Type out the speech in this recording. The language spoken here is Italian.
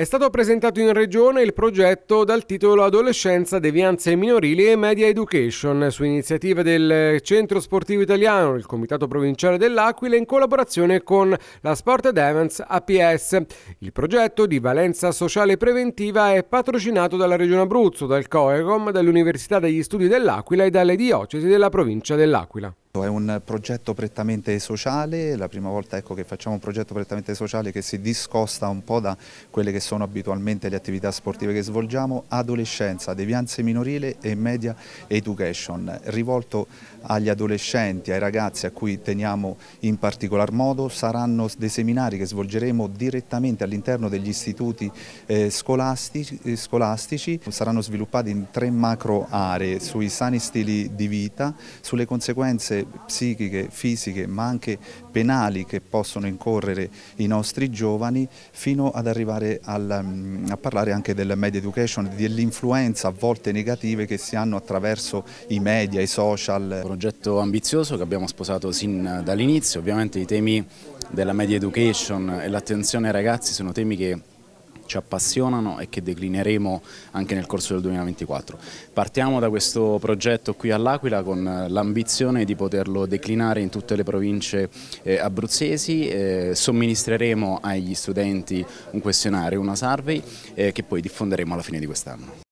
È stato presentato in Regione il progetto dal titolo Adolescenza, devianze minorili e media education su iniziativa del Centro Sportivo Italiano, il Comitato Provinciale dell'Aquila in collaborazione con la Sport Events APS. Il progetto di valenza sociale preventiva è patrocinato dalla Regione Abruzzo, dal COEGOM, dall'Università degli Studi dell'Aquila e dalle diocesi della provincia dell'Aquila. È un progetto prettamente sociale, la prima volta ecco che facciamo un progetto prettamente sociale che si discosta un po' da quelle che sono abitualmente le attività sportive che svolgiamo, adolescenza, devianze minorile e media education, rivolto agli adolescenti, ai ragazzi a cui teniamo in particolar modo, saranno dei seminari che svolgeremo direttamente all'interno degli istituti eh, scolastici, eh, scolastici, saranno sviluppati in tre macro aree, sui sani stili di vita, sulle conseguenze psichiche, fisiche ma anche penali che possono incorrere i nostri giovani fino ad arrivare al, mm, a parlare anche del media education, dell'influenza a volte negative che si hanno attraverso i media, i social. Un progetto ambizioso che abbiamo sposato sin dall'inizio, ovviamente i temi della media education e l'attenzione ai ragazzi sono temi che ci appassionano e che declineremo anche nel corso del 2024. Partiamo da questo progetto qui all'Aquila con eh, l'ambizione di poterlo declinare in tutte le province eh, abruzzesi, eh, somministreremo agli studenti un questionario, una survey eh, che poi diffonderemo alla fine di quest'anno.